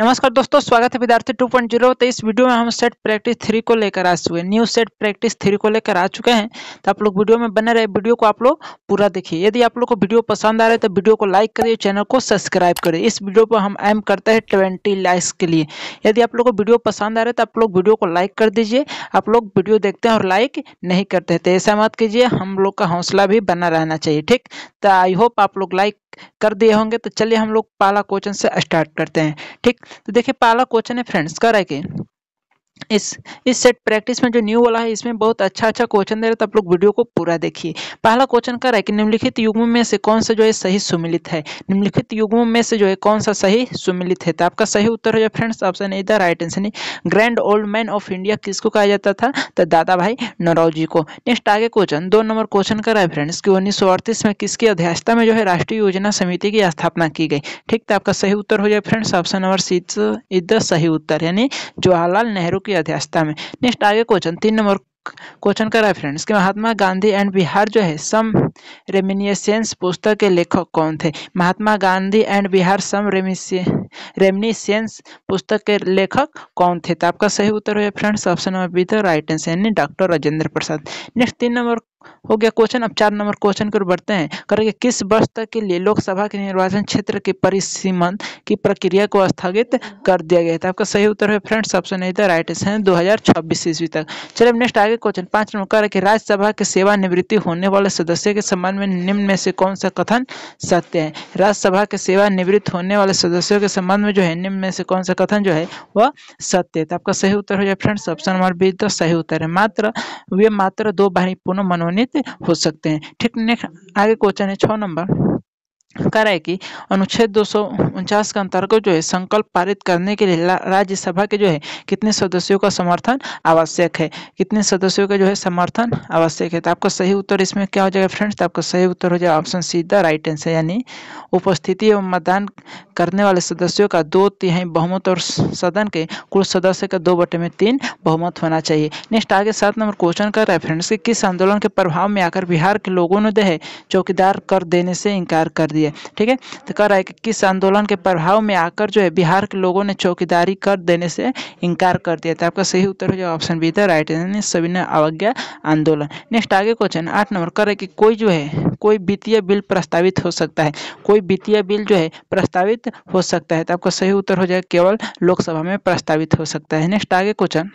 नमस्कार दोस्तों स्वागत है विद्यार्थी 2.0 पॉइंट तो इस वीडियो में हम सेट प्रैक्टिस थ्री को लेकर आ चुके हैं न्यू सेट प्रैक्टिस थ्री को लेकर आ चुके हैं तो आप लोग वीडियो में बने रहे वीडियो को आप लोग पूरा देखिए यदि आप लोग को वीडियो पसंद आ रहा है तो वीडियो को लाइक करिए चैनल को सब्सक्राइब करिए इस वीडियो पर हम एम करते हैं ट्वेंटी लाइक्स के लिए यदि आप लोग को वीडियो पसंद आ रहा है तो आप लोग वीडियो को लाइक कर दीजिए आप लोग वीडियो देखते हैं और लाइक नहीं करते तो ऐसा मत कीजिए हम लोग का हौसला भी बना रहना चाहिए ठीक तो आई होप आप लोग लाइक कर दिए होंगे तो चलिए हम लोग पहला क्वेश्चन से स्टार्ट करते हैं ठीक तो देखिए पहला क्वेश्चन है फ्रेंड्स कर है कि इस इस सेट प्रैक्टिस में जो न्यू वाला है इसमें बहुत अच्छा अच्छा क्वेश्चन दे रहा तो आप लोग वीडियो को पूरा देखिए पहला क्वेश्चन कर रहा है कि निम्नलिखित युग्मों में से कौन सा जो है सही सुमिलित है निम्नलिखित युग्मों में से जो है कौन सा सही सुमिलित है तो आपका सही उत्तर हो जाए friends option A the right answer नहीं grand old man of India किसको कहा जाता था तो दादा भाई नौराव जी को नेक्स्ट आगे क्वेश्चन दो नंबर क्वेश्चन कर रहा है फ्रेंड्स की उन्नीस में किसकी अध्यक्षता में जो है राष्ट्रीय योजना समिति की स्थापना की गई ठीक तो आपका सही उत्तर हो जाए friends option number C is the सही उत्तर यानी जवाहरलाल नेहरू की अध्यक्षता में नेक्स्ट आगे क्वेश्चन तीन नंबर क्वेश्चन करा फ्रेंड्स कि महात्मा गांधी एंड बिहार जो है सम रेमिनियसेंस पुस्तक के लेखक कौन थे Mahatma Gandhi and Bihar some reminiscence पुस्तक के लेखक कौन थे तो आपका सही उत्तर हो फ्रेंड्स ऑप्शन नंबर बी था राइट आंसर यानी डॉक्टर राजेंद्र प्रसाद नेक्स्ट तीन नंबर हो गया क्वेश्चन अब चार नंबर क्वेश्चन की ओर बढ़ते हैं करेंगे किस वर्ष तक के लिए लोकसभा के निर्वाचन क्षेत्र के परिसीमन की प्रक्रिया को स्थगित कर दिया गया था आपका सही उत्तर है फ्रेंड्स सबसे नहीं था राइट आंसर दो हजार छब्बीस ईस्वी तक चलिए नेक्स्ट आगे क्वेश्चन पांच नंबर कर कि राज्यसभा के सेवानिवृत्ति होने वाले सदस्य के संबंध में निम्न में से कौन सा कथन सत्य है राज्यसभा के सेवानिवृत्त होने वाले सदस्यों के संबंध में जो है निम्न में से कौन सा कथन जो है वह सत्य है तो आपका सही उत्तर हो जाए फ्रेंड्स ऑप्शन नंबर बी तो सही उत्तर है मात्र वे मात्र दो बारी पुनः मनोहर चयनित हो सकते हैं ठीक नेक्स्ट आगे क्वेश्चन है छः नंबर कह रहा है कि अनुच्छेद दो का अंतर्गत जो है संकल्प पारित करने के लिए राज्यसभा के जो है कितने सदस्यों का समर्थन आवश्यक है कितने सदस्यों का जो है समर्थन आवश्यक है तो आपका सही उत्तर इसमें क्या हो जाएगा फ्रेंड्स तो आपका सही उत्तर हो जाएगा option C the right answer यानी उपस्थिति एवं मतदान करने वाले सदस्यों का दो तिहाई बहुमत और सदन के कुल सदस्य का दो बटे में तीन बहुमत होना चाहिए नेक्स्ट आगे सात नंबर क्वेश्चन कर रहा है फ्रेंड्स कि किस आंदोलन के प्रभाव में आकर बिहार के लोगों ने जो है चौकीदार कर देने से इनकार कर दिया दिए ठीक है तो कह रहा है कि किस आंदोलन के प्रभाव में आकर जो है बिहार के लोगों ने चौकीदारी कर देने से इनकार कर दिया था आपका सही उत्तर हो जाएगा ऑप्शन बी था राइट यानी सविनय अवज्ञा आंदोलन नेक्स्ट आगे क्वेश्चन आठ नंबर कर रहा है कि कोई जो है कोई वित्तीय बिल प्रस्तावित हो सकता है कोई वित्तीय बिल जो है प्रस्तावित हो सकता है तो आपका सही उत्तर हो जाएगा केवल लोकसभा में प्रस्तावित हो सकता है नेक्स्ट आगे क्वेश्चन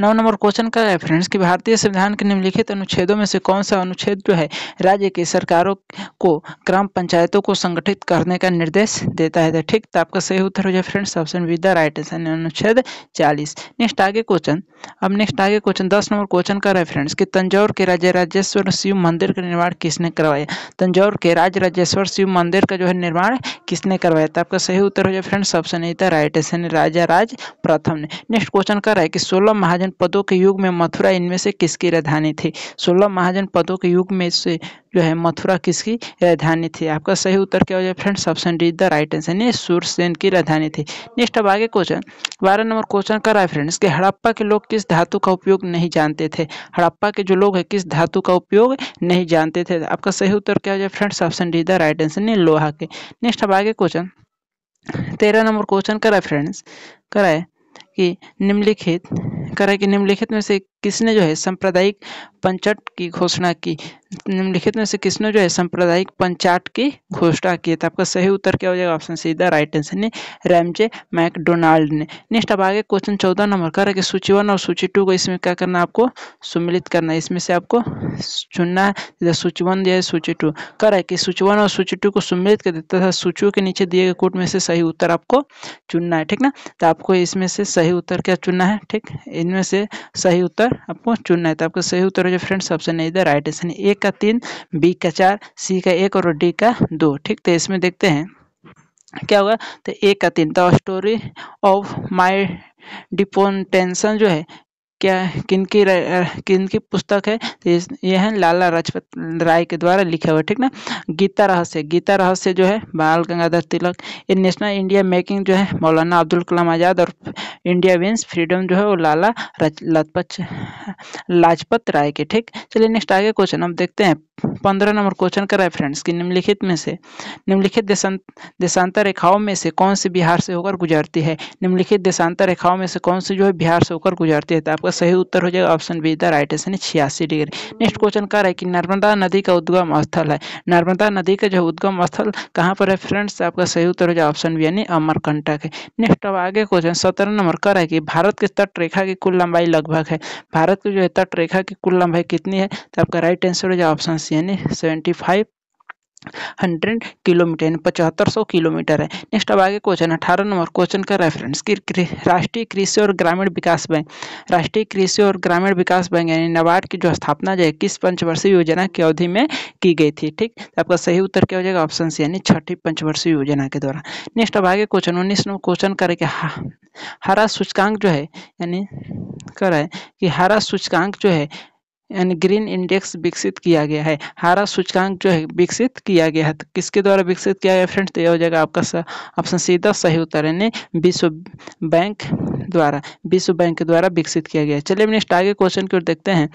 नौ नंबर क्वेश्चन का है फ्रेंड्स कि भारतीय संविधान के निम्नलिखित अनुच्छेदों में से कौन सा अनुच्छेद जो है राज्य की सरकारों को ग्राम पंचायतों को संगठित करने का निर्देश देता है तो ठीक तो आपका सही उत्तर हो जाए friends option with the right answer अनुच्छेद चालीस नेक्स्ट आगे क्वेश्चन अब नेक्स्ट आगे क्वेश्चन दस नंबर क्वेश्चन का है फ्रेंड्स की तंजौर के राज्य राजेश्वर शिव मंदिर का निर्माण किसने करवाया तंजौर के राज्य राजेश्वर शिव मंदिर का जो है निर्माण किसने करवाया था तो आपका सही उत्तर हो जाए फ्रेंड्स ऑप्शन ए था राइट आंसर राजा राज प्रथम ने नेक्स्ट क्वेश्चन कर रहा है कि सोलह महाजन महाजन पदों के युग में मथुरा इनमें से किसकी राजधानी थी सोलह महाजन पदों के युग में से जो है मथुरा किसकी राजधानी थी आपका सही उत्तर क्या हो जाए friends option D the right answer ने सूर्यसेन की राजधानी थी नेक्स्ट अब आगे क्वेश्चन बारह नंबर क्वेश्चन कर रहा है फ्रेंड्स कि हड़प्पा के लोग किस धातु का उपयोग नहीं जानते थे हड़प्पा के जो लोग हैं किस धातु का उपयोग नहीं जानते थे आपका सही उत्तर क्या हो जाए friends option D the right answer ने लोहा के नेक्स्ट अब आगे क्वेश्चन तेरह नंबर क्वेश्चन कर रहा है फ्रेंड्स करा है कि निम्नलिखित करा है कि निम्नलिखित में से किसने जो है सांप्रदायिक पंचट की घोषणा की निम्नलिखित में से किसने जो है सांप्रदायिक पंचाट की घोषणा की तो आपका सही उत्तर क्या हो जाएगा option C the right answer ने रैमजे मैकडोनाल्ड ने नेक्स्ट अब आगे क्वेश्चन चौदह नंबर का है कि सूची वन और सूची टू को इसमें क्या करना आपको सुमिलित करना है इसमें से आपको चुनना है सूची वन दिया है सूची टू कर रहा है कि सूची वन और सूची टू को सुमिलित कर देता था सूचियों के नीचे दिए गए कोट में से सही उत्तर आपको चुनना है ठीक ना तो आपको इसमें से सही उत्तर क्या चुनना है ठीक इनमें से सही उत्तर आपको चुनना है तो आपका सही उत्तर हो जाए फ्रेंड्स ऑप्शन इज इधर राइट ऑप्शन ए का तीन बी का चार सी का एक और डी का दो ठीक तो इसमें देखते हैं क्या होगा तो ए का तीन the story of my deportation जो है क्या किनकी की पुस्तक है तो यह है लाला लाजपत राय के द्वारा लिखा हुआ ठीक ना गीता रहस्य गीता रहस्य जो है बाल गंगाधर तिलक ये नेशनल इंडिया मेकिंग जो है मौलाना अब्दुल कलाम आज़ाद और इंडिया विंस फ्रीडम जो है वो लाला लाजपत लाजपत राय के ठीक चलिए नेक्स्ट आगे क्वेश्चन हम देखते हैं पंद्रह नंबर क्वेश्चन रहा है फ्रेंड्स कि निम्नलिखित में से निम्नलिखित देशांतर रेखाओं में से कौन सी बिहार से होकर गुजरती है निम्नलिखित देशांतर रेखाओं में से कौन सी जो है बिहार से होकर गुजरती है तो आपका सही उत्तर हो जाएगा option B the right answer छियासी डिग्री नेक्स्ट क्वेश्चन कह रहा है कि नर्मदा नदी का उद्गम स्थल है नर्मदा नदी का जो उद्गम स्थल कहाँ पर है फ्रेंड्स तो आपका सही उत्तर हो जाएगा ऑप्शन बी यानी अमरकंटक है नेक्स्ट अब आगे क्वेश्चन सत्रह नंबर कह रहा है कि भारत के तट रेखा की कुल लंबाई लगभग है भारत की जो है तट रेखा की कुल लंबाई कितनी है तो आपका राइट आंसर हो जाएगा ऑप्शन डिस्टेंस यानी सेवेंटी फाइव हंड्रेड किलोमीटर यानी पचहत्तर सौ किलोमीटर है नेक्स्ट अब आगे क्वेश्चन अठारह नंबर क्वेश्चन का रेफरेंस राष्ट्रीय कृषि और ग्रामीण विकास बैंक राष्ट्रीय कृषि और ग्रामीण विकास बैंक यानी नबार्ड की जो स्थापना जो है किस पंचवर्षीय योजना की अवधि में की गई थी ठीक तो आपका सही उत्तर क्या हो जाएगा ऑप्शन सी यानी छठी पंचवर्षीय योजना के द्वारा नेक्स्ट अब आगे क्वेश्चन उन्नीस नंबर क्वेश्चन करें कि हरा सूचकांक जो है यानी कर है कि हरा सूचकांक जो है यानी ग्रीन इंडेक्स विकसित किया गया है हरा सूचकांक जो है विकसित किया गया है तो किसके द्वारा विकसित किया गया फ्रेंड्स तो यह हो जाएगा आपका ऑप्शन सीधा सही उत्तर यानी विश्व बैंक द्वारा विश्व बैंक के द्वारा विकसित किया गया चलिए अब नेक्स्ट आगे क्वेश्चन की ओर देखते हैं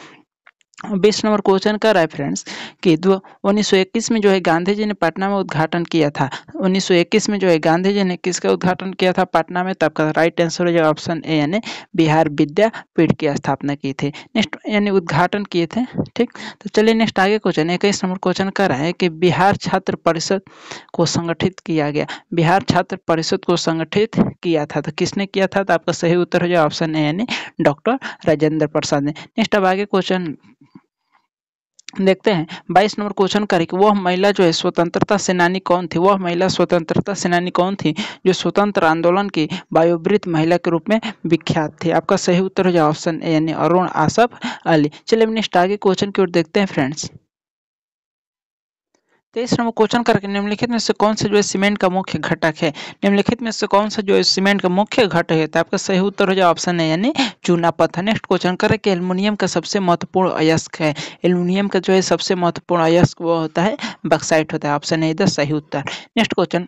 बीस नंबर क्वेश्चन कर रहा है फ्रेंड्स कि दो उन्नीस में जो है गांधी जी ने पटना में उद्घाटन किया था 1921 में जो है गांधी जी ने किसका उद्घाटन किया था पटना में तब का राइट आंसर हो जाएगा ऑप्शन ए यानी बिहार विद्यापीठ की स्थापना की थी नेक्स्ट यानी उद्घाटन किए थे ठीक तो चलिए नेक्स्ट आगे क्वेश्चन इक्कीस नंबर क्वेश्चन कर रहा है कि बिहार छात्र परिषद को संगठित किया गया बिहार छात्र परिषद को संगठित किया था तो किसने किया था तो आपका सही उत्तर हो जाएगा ऑप्शन ए यानी डॉक्टर राजेंद्र प्रसाद ने नेक्स्ट अब आगे क्वेश्चन देखते हैं 22 नंबर क्वेश्चन करें कि वह महिला जो है स्वतंत्रता सेनानी कौन थी वह महिला स्वतंत्रता सेनानी कौन थी जो स्वतंत्र आंदोलन की वायुवृत महिला के रूप में विख्यात थी आपका सही उत्तर हो जाए ऑप्शन ए यानी अरुण आसफ अली चलिए अपने आगे क्वेश्चन की ओर देखते हैं फ्रेंड्स तेईस नंबर क्वेश्चन करके निम्नलिखित में से कौन सा जो है सीमेंट का मुख्य घटक है निम्नलिखित में से कौन सा जो है सीमेंट का मुख्य घटक है तो आपका सही उत्तर हो जाए ऑप्शन है यानी चूना पत्थर नेक्स्ट क्वेश्चन करें कि एल्युमिनियम का सबसे महत्वपूर्ण अयस्क है एल्युमिनियम का जो है सबसे महत्वपूर्ण अयस्क वो होता है बक्साइट होता है ऑप्शन है इधर सही उत्तर नेक्स्ट क्वेश्चन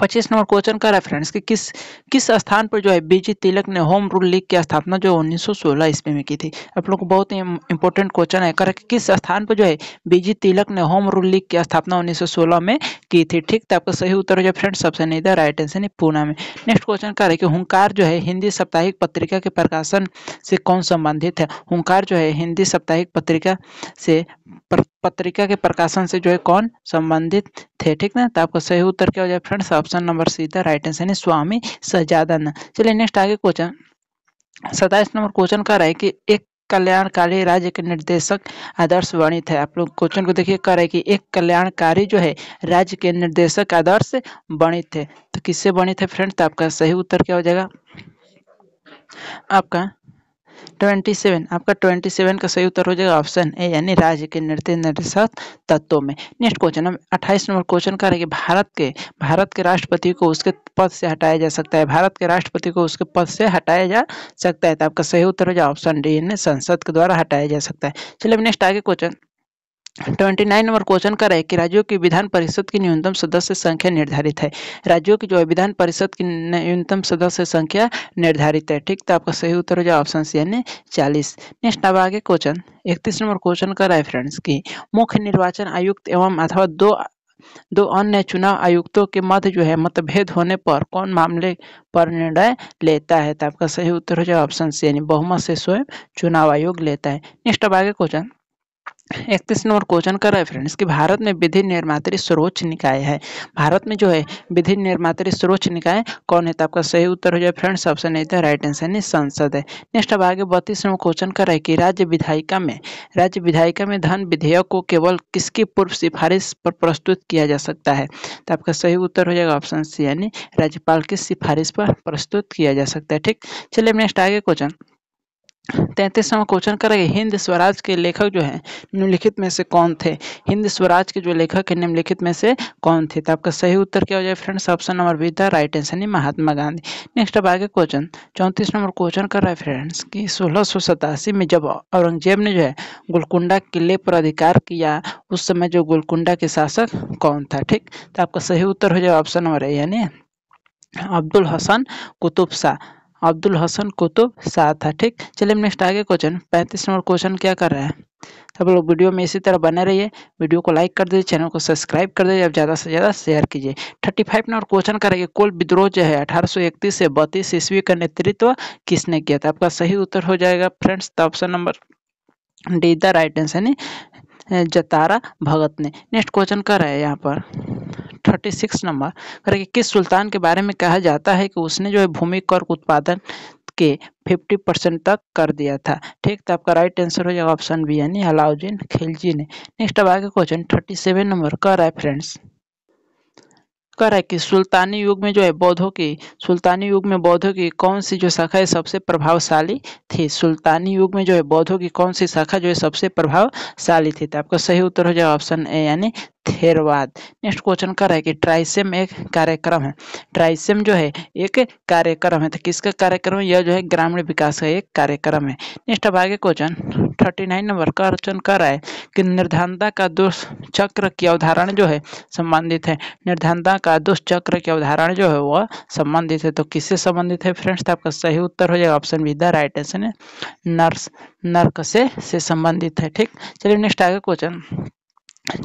पच्चीस नंबर क्वेश्चन का रेफरेंस कि किस किस स्थान पर जो है बीजी तिलक ने होम रूल लीग की स्थापना जो 1916 ईस्वी में की थी आप लोग को बहुत ही इंपॉर्टेंट क्वेश्चन है कर किस स्थान पर जो है बीजी तिलक ने होम रूल लीग की स्थापना 1916 में की थी ठीक तो आपका सही उत्तर जाए फ्रेंड सबसे नहीं था राइट आंसर नहीं पूना में नेक्स्ट क्वेश्चन कर है कि हुंकार जो है हिंदी साप्ताहिक पत्रिका के प्रकाशन से कौन संबंधित है हुंकार जो है हिंदी साप्ताहिक पत्रिका से पत्रिका के प्रकाशन से जो है कौन संबंधित थे ठीक ना तो आपका सही उत्तर क्या हो जाए फ्रेंड्स ऑप्शन नंबर सी था राइट आंसर यानी स्वामी सजादन चलिए नेक्स्ट आगे क्वेश्चन सताइस नंबर क्वेश्चन कह रहा है कि एक कल्याणकारी राज्य के निर्देशक आदर्श वर्णित है आप लोग क्वेश्चन को देखिए कह रहे हैं कि एक कल्याणकारी जो है राज्य के निर्देशक आदर्श वर्णित है तो किससे वर्णित है फ्रेंड्स तो आपका सही उत्तर क्या हो जाएगा आपका ट्वेंटी सेवन आपका ट्वेंटी सेवन का सही उत्तर हो जाएगा ऑप्शन ए यानी राज्य के नृत्य निर्देशक तत्वों में नेक्स्ट क्वेश्चन हम अट्ठाईस नंबर क्वेश्चन का है कि भारत के भारत के राष्ट्रपति को उसके पद से हटाया जा सकता है भारत के राष्ट्रपति को उसके पद से हटाया जा सकता है तो आपका सही उत्तर हो जाएगा ऑप्शन डी यानी संसद के द्वारा हटाया जा सकता है चलिए नेक्स्ट आगे question twenty nine number question का है कि राज्यों की विधान परिषद की न्यूनतम सदस्य संख्या निर्धारित है राज्यों की जो है विधान परिषद की न्यूनतम सदस्य संख्या निर्धारित है ठीक तो आपका सही उत्तर हो जाए ऑप्शन सी यानी चालीस नेक्स्ट अब आगे क्वेश्चन इकतीस नंबर क्वेश्चन का है फ्रेंड्स की मुख्य निर्वाचन आयुक्त एवं अथवा दो दो अन्य चुनाव आयुक्तों के मध्य जो है मतभेद होने पर कौन मामले पर निर्णय लेता है तो आपका सही उत्तर हो जाए ऑप्शन सी यानी बहुमत से स्वयं चुनाव आयोग लेता है नेक्स्ट अब आगे क्वेश्चन इकतीस नंबर क्वेश्चन कर रहा है फ्रेंड्स कि भारत में विधि निर्मात्री सर्वोच्च निकाय है भारत में जो है विधि निर्मात्री सर्वोच्च निकाय कौन है तो आपका सही उत्तर हो जाए फ्रेंड्स सबसे नहीं तो राइट आंसर नहीं संसद है नेक्स्ट अब आगे बत्तीस नंबर क्वेश्चन कर रहा है कि राज्य विधायिका में राज्य विधायिका में धन विधेयक को केवल किसकी पूर्व सिफारिश पर प्रस्तुत किया जा सकता है तो आपका सही उत्तर हो जाएगा ऑप्शन सी यानी राज्यपाल की सिफारिश पर प्रस्तुत किया जा सकता है ठीक चलिए नेक्स्ट आगे क्वेश्चन तैंतीसवा क्वेश्चन करेंगे हिंद स्वराज के लेखक जो है निम्नलिखित में से कौन थे हिंद स्वराज के जो लेखक है निम्नलिखित में से कौन थे तो आपका सही उत्तर क्या हो जाए फ्रेंड्स ऑप्शन नंबर बी था राइट आंसर नहीं महात्मा गांधी नेक्स्ट अब आगे क्वेश्चन चौंतीस नंबर क्वेश्चन कर रहा है फ्रेंड्स कि सोलह में जब औरंगजेब ने जो है गोलकुंडा किले पर अधिकार किया उस समय जो गोलकुंडा के शासक कौन था ठीक तो आपका सही उत्तर हो जाए ऑप्शन नंबर ए यानी अब्दुल हसन कुतुब शाह अब्दुल हसन कुतुब शाह था ठीक चलिए हम नेक्स्ट आगे क्वेश्चन पैंतीस नंबर क्वेश्चन क्या कर रहा है सब लोग वीडियो में इसी तरह बने रहिए वीडियो को लाइक कर दीजिए चैनल को सब्सक्राइब कर दीजिए और ज़्यादा से ज़्यादा शेयर कीजिए थर्टी फाइव नंबर क्वेश्चन करेंगे कुल विद्रोह जो है अठारह सौ इकतीस से बत्तीस ईस्वी का नेतृत्व किसने किया था आपका सही उत्तर हो जाएगा फ्रेंड्स तो option number D the right answer यानी जतारा भगत ने नेक्स्ट क्वेश्चन कर रहा है यहाँ पर थर्टी सिक्स नंबर करके किस सुल्तान के बारे में कहा जाता है कि उसने जो है भूमि कर उत्पादन के फिफ्टी परसेंट तक कर दिया था ठीक तो आपका राइट आंसर हो जाएगा ऑप्शन बी यानी अलाउद्दीन खिलजी ने नेक्स्ट अब आगे क्वेश्चन 37 नंबर का रहा है फ्रेंड्स कर है कि सुल्तानी युग में जो है बौद्धों की सुल्तानी युग में बौद्धों की कौन सी जो शाखा है सबसे प्रभावशाली थी सुल्तानी युग में जो है बौद्धों की कौन सी शाखा जो है सबसे प्रभावशाली थी तो आपका सही उत्तर हो जाएगा ऑप्शन ए यानी थेरवाद नेक्स्ट क्वेश्चन कर का है कि ट्राइसेम एक कार्यक्रम है ट्राइसेम जो है एक कार्यक्रम है तो किसका कार्यक्रम है यह जो है ग्रामीण विकास का एक कार्यक्रम है नेक्स्ट अब आगे क्वेश्चन थर्टी नाइन नंबर का क्वेश्चन कर रहा है कि निर्धनता का दोष चक्र की अवधारण जो है संबंधित है निर्धनता का दोष चक्र की अवधारण जो है वह संबंधित है तो किससे संबंधित है फ्रेंड्स तो आपका सही उत्तर हो जाएगा option B the right answer है नर्स नर्क से से संबंधित है ठीक चलिए नेक्स्ट आगे क्वेश्चन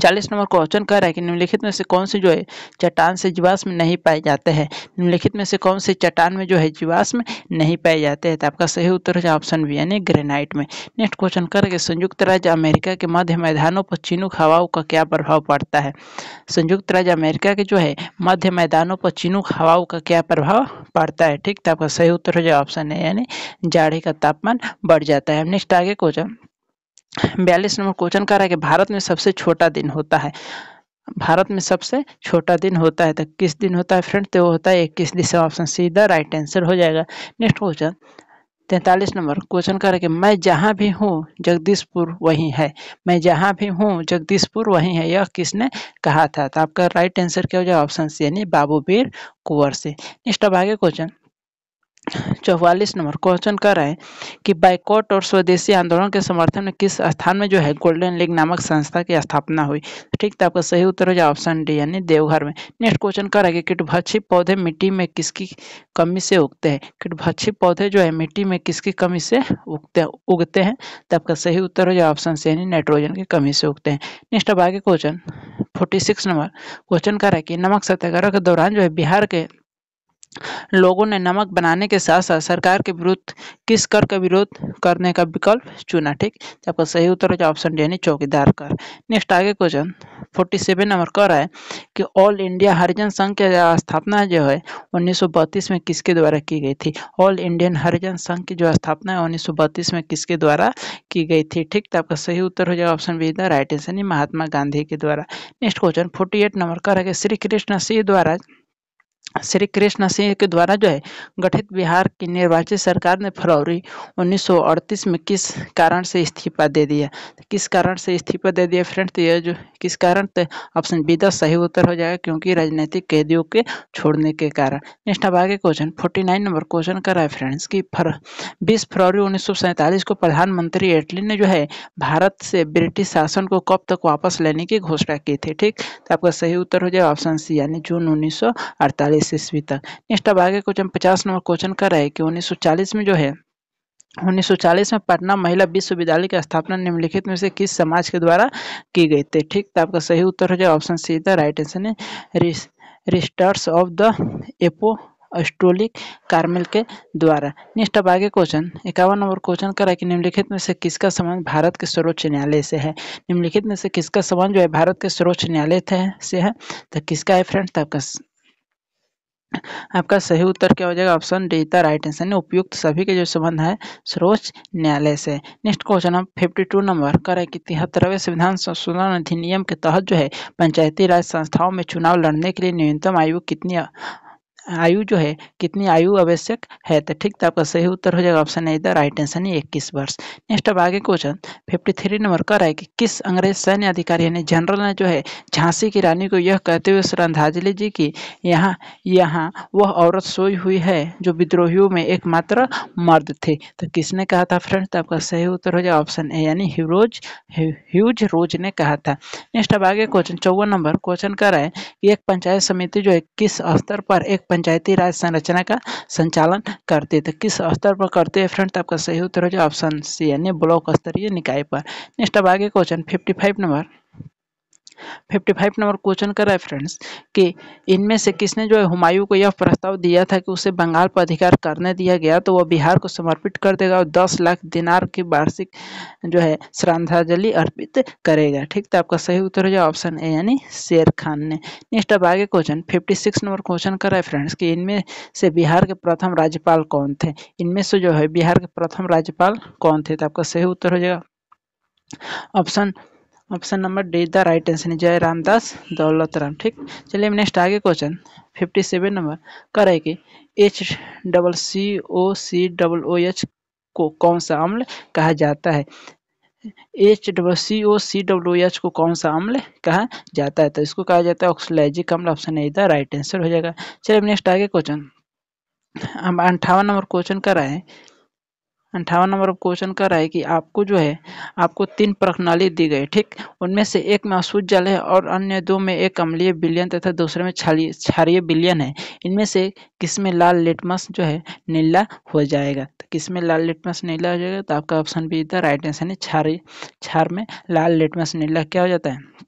चालीस नंबर क्वेश्चन कह रहा है कि निम्नलिखित में से कौन से जो है चट्टान से जीवाश्म नहीं पाए जाते हैं निम्नलिखित में से कौन से चट्टान में जो है जीवाश्म नहीं पाए जाते हैं तो आपका सही उत्तर है ऑप्शन बी यानी ग्रेनाइट में नेक्स्ट क्वेश्चन कह रहा है कि संयुक्त राज्य अमेरिका के मध्य मैदानों पर चिनुक हवाओं का क्या प्रभाव पड़ता है संयुक्त राज्य अमेरिका के जो है मध्य मैदानों पर चिनुक हवाओं का क्या प्रभाव पड़ता है ठीक तो आपका सही उत्तर हो जाए ऑप्शन है यानी जाड़े का तापमान बढ़ जाता है नेक्स्ट आगे क्वेश्चन बयालीस नंबर क्वेश्चन कह रहा है कि भारत में सबसे छोटा दिन होता है भारत में सबसे छोटा दिन होता है तो किस दिन होता है फ्रेंड तो होता है इक्कीस दिसंबर ऑप्शन सीधा राइट आंसर हो जाएगा नेक्स्ट क्वेश्चन तैंतालीस नंबर क्वेश्चन कर कि मैं जहाँ भी हूँ जगदीशपुर वहीं है मैं जहाँ भी हूँ जगदीशपुर वहीं है यह किसने कहा था तो आपका राइट आंसर क्या हो जाएगा ऑप्शन सी यानी बाबू कुंवर से नेक्स्ट अब आगे क्वेश्चन चौवालीस नंबर क्वेश्चन कर रहे हैं कि बाइकॉट और स्वदेशी आंदोलन के समर्थन में किस स्थान में जो है गोल्डन लीग नामक संस्था की स्थापना हुई तो ठीक था आपका सही उत्तर हो जाए ऑप्शन डी यानी देवघर में नेक्स्ट क्वेश्चन कर रहा है कि कीटभक्षी पौधे मिट्टी में किसकी कमी से उगते हैं कीटभक्षी पौधे जो है मिट्टी में किसकी कमी से उगते उगते हैं तो आपका सही उत्तर हो जाए ऑप्शन सी यानी नाइट्रोजन की कमी से उगते हैं नेक्स्ट अब आगे question forty six number question कर रहा है कि नमक सत्याग्रह के दौरान जो है बिहार के लोगों ने नमक बनाने के साथ साथ सरकार के विरुद्ध किस कर का विरोध करने का विकल्प चुना ठीक तो आपका सही उत्तर हो जाए ऑप्शन डी यानी चौकीदार कर नेक्स्ट आगे क्वेश्चन फोर्टी सेवन नंबर कर है कि ऑल इंडिया हरिजन संघ की स्थापना जो है उन्नीस में किसके द्वारा की गई थी ऑल इंडियन हरिजन संघ की जो स्थापना है उन्नीस में किसके द्वारा की गई थी ठीक तो आपका सही उत्तर हो जाएगा option B the right answer Mahatma Gandhi के द्वारा next question forty eight number कर है कि श्री कृष्ण सिंह द्वारा श्री कृष्ण सिंह के द्वारा जो है गठित बिहार की निर्वाचित सरकार ने फरवरी 1938 में किस कारण से इस्तीफा दे दिया किस कारण से इस्तीफा दे दिया फ्रेंड तो यह जो किस कारण तो ऑप्शन बी दस सही उत्तर हो जाएगा क्योंकि राजनीतिक कैदियों के छोड़ने के कारण नेक्स्ट अब आगे क्वेश्चन 49 नंबर क्वेश्चन कर रहा है फ्रेंड्स की फर बीस फरवरी उन्नीस को प्रधानमंत्री एटली ने जो है भारत से ब्रिटिश शासन को कब तक वापस लेने की घोषणा की थी ठीक तो आपका सही उत्तर हो जाएगा ऑप्शन सी यानी जून उन्नीस चालीस ईस्वी तक नेक्स्ट अब आगे क्वेश्चन पचास नंबर क्वेश्चन कर रहे हैं कि 1940 में जो है 1940 में पटना महिला विश्वविद्यालय की स्थापना निम्नलिखित में से किस समाज के द्वारा की गई थी ठीक तो आपका सही उत्तर हो जाएगा option C the right answer है sisters of the apostolic Carmel के द्वारा नेक्स्ट अब आगे क्वेश्चन इक्यावन नंबर क्वेश्चन करा कि निम्नलिखित में से किसका संबंध भारत के सर्वोच्च न्यायालय से है निम्नलिखित में से किसका संबंध जो है भारत के सर्वोच्च न्यायालय से है तो किसका है फ्रेंड तो आपका आपका सही उत्तर क्या हो जाएगा option D the right answer ने उपयुक्त सभी के जो संबंध है सर्वोच्च न्यायालय से नेक्स्ट क्वेश्चन हम फिफ्टी टू नंबर करें कि तिहत्तरवें संविधान संशोधन अधिनियम के तहत जो है पंचायती राज संस्थाओं में चुनाव लड़ने के लिए न्यूनतम आयु कितनी आयु जो है कितनी आयु आवश्यक है तो ठीक तो आपका सही उत्तर हो जाएगा ऑप्शन है इधर राइट आंसर है इक्कीस वर्ष नेक्स्ट अब आगे क्वेश्चन फिफ्टी थ्री नंबर का रहा है कि किस अंग्रेज सैन्य अधिकारी यानी जनरल ने जो है झांसी की रानी को यह कहते हुए श्रद्धांजलि जी की यहाँ यहाँ वह औरत सोई हुई है जो विद्रोहियों में एकमात्र मर्द थे तो किसने कहा था फ्रेंड तो आपका सही उत्तर हो जाएगा ऑप्शन ए यानी ह्यूरोज ह्यूज रोज ने कहा था नेक्स्ट अब आगे क्वेश्चन चौवन नंबर क्वेश्चन कर रहा है कि एक पंचायत समिति जो है किस स्तर पर एक पंचायती राज संरचना का संचालन करते थे किस स्तर पर करते हैं फ्रेंड तो आपका सही उत्तर हो जाए ऑप्शन सी यानी ब्लॉक स्तरीय निकाय पर नेक्स्ट अब आगे question fifty five number fifty five number question कर रहा है फ्रेंड्स कि इनमें से किसने जो है हुमायूं को यह प्रस्ताव दिया था कि उसे बंगाल पर अधिकार करने दिया गया तो वह बिहार को समर्पित कर देगा और दस लाख दिनार की वार्षिक जो है श्रद्धांजलि अर्पित करेगा ठीक तो आपका सही उत्तर हो जाए ऑप्शन ए यानी शेर खान ने नेक्स्ट अब आगे question fifty six number question कर रहा है फ्रेंड्स कि इनमें से बिहार के प्रथम राज्यपाल कौन थे इनमें से जो है बिहार के प्रथम राज्यपाल कौन थे तो आपका सही उत्तर हो जाएगा option option number D the right answer है जय रामदास दौलत राम ठीक चलिए नेक्स्ट आगे क्वेश्चन फिफ्टी सेवन नंबर कर है कि H double C O C double O H को कौन सा अम्ल कहा जाता है H W C O C W H को कौन सा अम्ल कहा जाता है तो इसको कहा जाता है ऑक्सलैजिक अम्ल option A the right answer हो जाएगा चलिए नेक्स्ट आगे क्वेश्चन हम अंठावन नंबर क्वेश्चन कर रहे हैं अंठावन नंबर क्वेश्चन कर रहा है कि आपको जो है आपको तीन प्रणाली दी गई ठीक उनमें से एक में अशुद्ध जल है और अन्य दो में एक अम्लीय बिलियन तथा दूसरे में क्षारिय बिलियन है इनमें से किसमें लाल लेटमस जो है नीला हो जाएगा तो किसमें लाल लिटमस नीला हो जाएगा तो आपका ऑप्शन बी था राइट आंसर है क्षारी क्षार में लाल लेटमस नीला क्या हो जाता है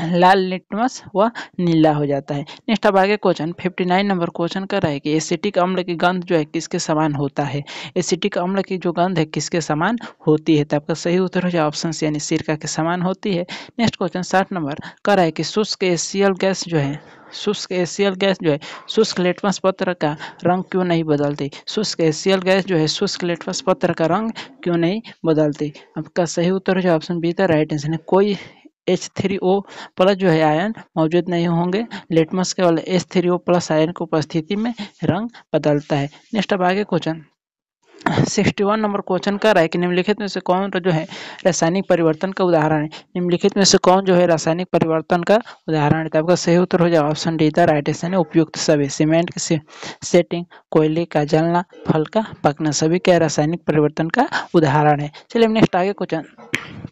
लाल लिटमस व नीला हो जाता है नेक्स्ट अब आगे क्वेश्चन 59 नंबर क्वेश्चन कर रहा है कि एसिटिक अम्ल की गंध जो है किसके समान होता है एसिटिक अम्ल की जो गंध है किसके समान होती है तो आपका सही उत्तर हो जाए ऑप्शन सी यानी सिरका के समान होती है नेक्स्ट क्वेश्चन साठ नंबर कर रहा है कि शुष्क एसियल गैस जो है शुष्क एसियल गैस जो है शुष्क लेटमस पत्र का रंग क्यों नहीं बदलती शुष्क एसियल गैस जो है शुष्क लेटमस पत्र का रंग क्यों नहीं बदलती आपका सही उत्तर हो जाए ऑप्शन बी था राइट आंसर कोई एच थ्री ओ प्लस जो है आयन मौजूद नहीं होंगे लेटमस के वाले H three O plus ion की उपस्थिति में रंग बदलता है नेक्स्ट अब आगे question sixty one number question कर रहा है कि निम्नलिखित में से कौन जो है रासायनिक परिवर्तन का उदाहरण है निम्नलिखित में से कौन जो है रासायनिक परिवर्तन का उदाहरण है तो आपका सही उत्तर हो जाए option D the right option है उपयुक्त सभी सीमेंट की सेटिंग कोयले का जलना फल का पकना सभी क्या रासायनिक परिवर्तन का उदाहरण है चलिए नेक्स्ट आगे क्वेश्चन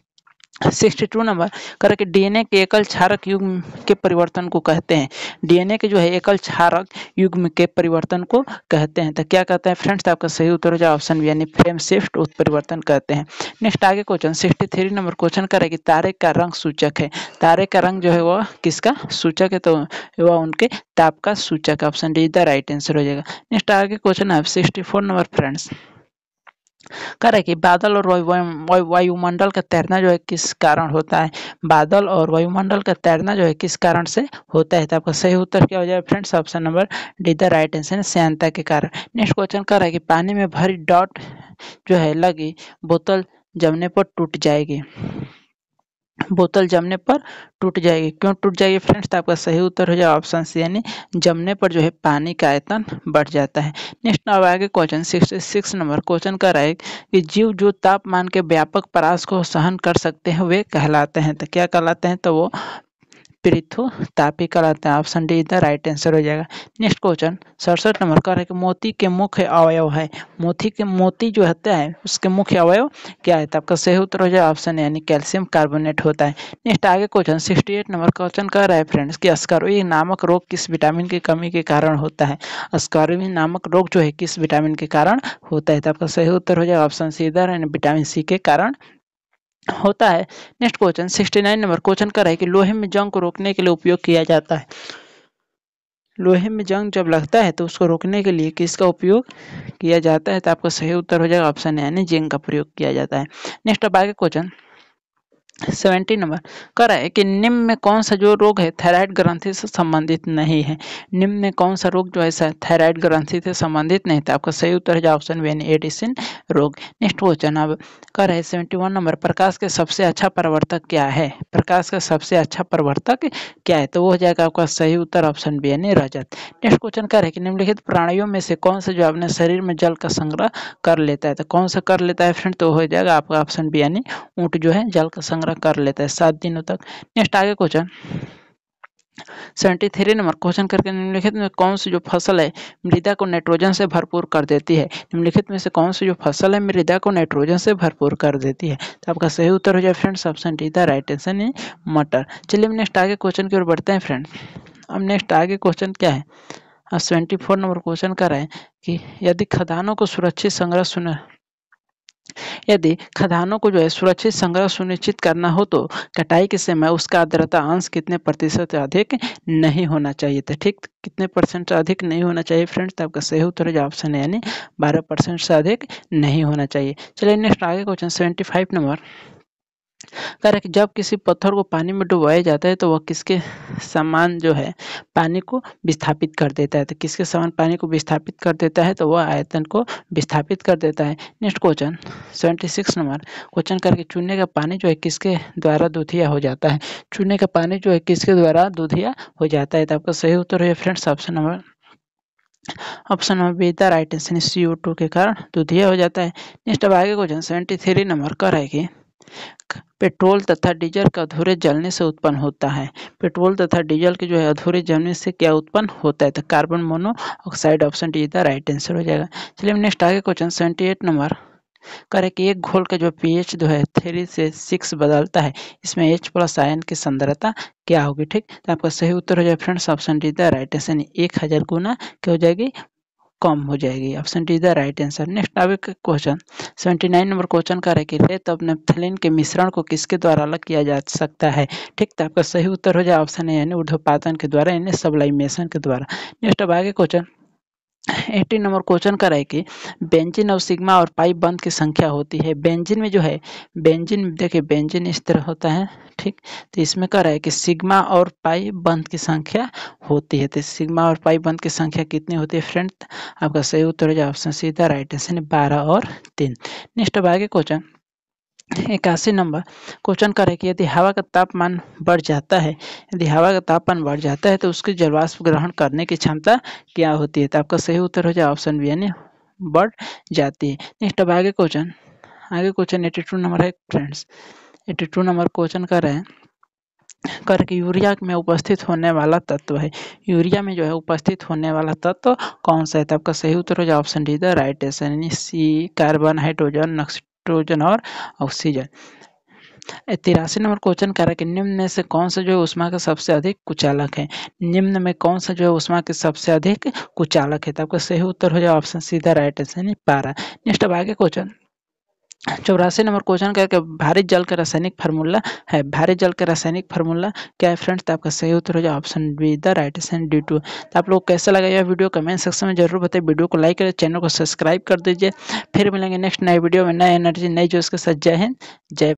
सिक्सटी टू नंबर करें कि डीएनए के एकल क्षारक युग के परिवर्तन को कहते हैं डीएनए के जो है एकल क्षारक युग के परिवर्तन को कहते हैं तो क्या कहते हैं फ्रेंड्स तो आपका सही उत्तर हो जाए ऑप्शन बी यानी फ्रेम शिफ्ट उत्परिवर्तन कहते हैं नेक्स्ट आगे question sixty three number question करे कि तारे का रंग सूचक है तारे का रंग जो है वह किसका सूचक है तो वह उनके ताप का सूचक option D the right answer हो जाएगा नेक्स्ट आगे क्वेश्चन है सिक्सटी फोर नंबर फ्रेंड्स कर है कि बादल और वायुमंडल का तैरना जो है किस कारण होता है बादल और वायुमंडल का तैरना जो है किस कारण से होता है तो आपका सही उत्तर क्या हो जाएगा friends option number D the right answer है श्यांता के कारण नेक्स्ट क्वेश्चन कर है कि पानी में भरी डॉट जो है लगी बोतल जमने पर टूट जाएगी बोतल जमने पर टूट जाएगी क्यों टूट जाएगी फ्रेंड्स तो आपका सही उत्तर हो जाएगा ऑप्शन सी यानी जमने पर जो है पानी का आयतन बढ़ जाता है नेक्स्ट अब आगे question sixty six number question का रहे कि जीव जो तापमान के व्यापक परास को सहन कर सकते हैं वे कहलाते हैं तो क्या कहलाते हैं तो वो पृथु तापी कहलाते हैं ऑप्शन डी इधर राइट आंसर हो जाएगा नेक्स्ट क्वेश्चन सड़सठ नंबर कह रहे हैं कि मोती के मुख्य अवयव है मोती के मोती जो होता है उसके मुख्य अवयव क्या है तो आपका सही उत्तर हो जाएगा ऑप्शन यानी कैल्शियम कार्बोनेट होता है नेक्स्ट आगे question sixty eight number question कह रहा है फ्रेंड्स कि स्कर्वी नामक रोग किस विटामिन की कमी के कारण होता है स्कर्वी नामक रोग जो है किस विटामिन के कारण होता है तो आपका सही उत्तर हो जाएगा ऑप्शन सी इधर यानी विटामिन सी के कारण होता है next question sixty nine number question कर है कि लोहे में जंग को रोकने के लिए उपयोग किया जाता है लोहे में जंग जब लगता है तो उसको रोकने के लिए किसका उपयोग किया जाता है तो आपका सही उत्तर हो जाएगा ऑप्शन यानी जिंक का प्रयोग किया जाता है नेक्स्ट अब आगे क्वेश्चन सेवेंटी नंबर कह रहा है कि निम्न में कौन सा जो रोग है थायराइड ग्रंथि से संबंधित नहीं है निम्न में कौन सा रोग जो ऐसा है थायराइड ग्रंथि से संबंधित नहीं था आपका सही उत्तर है ऑप्शन बी एडिसिन रोग नेक्स्ट क्वेश्चन अब कह रहा है सेवेंटी वन नंबर प्रकाश के सबसे अच्छा प्रवर्तक क्या है प्रकाश का सबसे अच्छा प्रवर्तक क्या है तो वो हो जाएगा आपका सही उत्तर ऑप्शन बी यानी रजत नेक्स्ट क्वेश्चन कह रहा है कि निम्नलिखित प्राणियों में से कौन सा जो अपने शरीर में जल का संग्रह कर लेता है तो कौन सा कर लेता है फ्रेंड तो हो जाएगा आपका ऑप्शन बी यानी ऊँट जो है जल का संग्रह हमारा कर लेता है सात दिनों तक नेक्स्ट आगे question seventy three number question करके निम्नलिखित में कौन सी जो फसल है मृदा को नाइट्रोजन से भरपूर कर देती है निम्नलिखित में से कौन सी जो फसल है मृदा को नाइट्रोजन से भरपूर कर देती है तो आपका सही उत्तर हो जाए friends option D the right answer है मटर चलिए हम नेक्स्ट आगे क्वेश्चन की ओर बढ़ते हैं फ्रेंड अब नेक्स्ट आगे क्वेश्चन क्या है अब सेवेंटी फोर नंबर क्वेश्चन कर रहे हैं कि यदि खदानों को सुरक्षित संग्रह सुना यदि खदानों को जो है सुरक्षित संग्रह सुनिश्चित करना हो तो कटाई के समय उसका आर्द्रता अंश कितने प्रतिशत अधिक नहीं होना चाहिए था ठीक कितने परसेंट से अधिक नहीं होना चाहिए फ्रेंड्स तो आपका सही उत्तर जो ऑप्शन है यानी बारह परसेंट से अधिक नहीं होना चाहिए चलिए नेक्स्ट आगे क्वेश्चन सेवेंटी फाइव नंबर कर जब किसी पत्थर को पानी में डुबाया जाता है तो वह किसके समान जो है पानी को विस्थापित कर देता है तो किसके समान पानी को विस्थापित कर देता है तो वह आयतन को विस्थापित कर देता है next question seventy six number question करके चूने का पानी जो है किसके द्वारा दुधिया हो जाता है चूने का पानी जो है किसके द्वारा दुधिया हो जाता है तो आपका सही उत्तर है friends option number option number B the right answer C two के कारण दुधिया हो जाता है नेक्स्ट अब आगे क्वेश्चन सेवेंटी थ्री नंबर है कि पेट्रोल तथा डीजल का अधूरे जलने से उत्पन्न होता है पेट्रोल तथा डीजल के जो है अधूरे जलने से क्या उत्पन्न होता है तो carbon monoxide option D the right answer हो जाएगा चलिए नेक्स्ट आगे क्वेश्चन सेवेंटी एट नंबर करे कि एक घोल का जो पीएच जो है थ्री से सिक्स बदलता है इसमें एच प्लस आयन की सांद्रता क्या होगी ठीक तो आपका सही उत्तर हो जाएगा friends option D the right answer एक हज़ार गुना क्या हो जाएगी कम हो जाएगी option D is the right answer next आगे question seventy nine number question का है कि रेत और के मिश्रण को किसके द्वारा अलग किया जा सकता है ठीक तो आपका सही उत्तर हो जाए ऑप्शन है यानी ऊर्धोपातन के द्वारा यानी सबलाइमेशन के द्वारा नेक्स्ट अब आगे क्वेश्चन एटीन नंबर क्वेश्चन का रहे कि बेंजिन और सिग्मा और पाई बंद की संख्या होती है बेंजिन में जो है बेंजिन देखिए बेंजिन इस तरह होता है ठीक तो इसमें कह रहा है कि सिग्मा और पाई बंद की संख्या होती है तो सिग्मा और पाई बंद की संख्या कितनी होती है फ्रेंड आपका सही उत्तर हो जाए ऑप्शन सीधा राइट आंसर बारह और तीन नेक्स्ट अब आगे क्वेश्चन इक्यासी नंबर क्वेश्चन करें कि यदि हवा का तापमान बढ़ जाता है यदि हवा का तापमान बढ़ जाता है तो उसकी जलवाष्प ग्रहण करने की क्षमता क्या होती है तो आपका सही उत्तर हो जाए ऑप्शन बी यानी बढ़ जाती है नेक्स्ट अब आगे क्वेश्चन आगे क्वेश्चन एट्टी टू नंबर है friends eighty two number question कर रहे हैं करके यूरिया में उपस्थित होने वाला तत्व है यूरिया में जो है उपस्थित होने वाला तत्व कौन सा है तो आपका सही उत्तर हो जाए ऑप्शन डी द राइट एस यानी सी कार्बन हाइड्रोजन नाइट्रोजन और ऑक्सीजन तिरासी नंबर क्वेश्चन कह रहा है कि निम्न में से कौन सा जो है उष्मा का सबसे अधिक कुचालक है निम्न में कौन सा जो है उष्मा के सबसे अधिक कुचालक है तो आपका सही उत्तर हो जाए ऑप्शन सीधा राइट आंसर पारा नेक्स्ट अब आगे क्वेश्चन चौरासी नंबर क्वेश्चन है भारी जल का रासायनिक फार्मूला है भारी जल का रासायनिक फार्मूला क्या है फ्रेंड्स तो आपका सही उत्तर हो जाए option B the right and D two तो आप लोग कैसा लगा यह वीडियो कमेंट सेक्शन में जरूर बताइए वीडियो को लाइक करें चैनल को सब्सक्राइब कर दीजिए फिर मिलेंगे नेक्स्ट नए वीडियो में नए एनर्जी नए जोश के साथ जय हिंद जय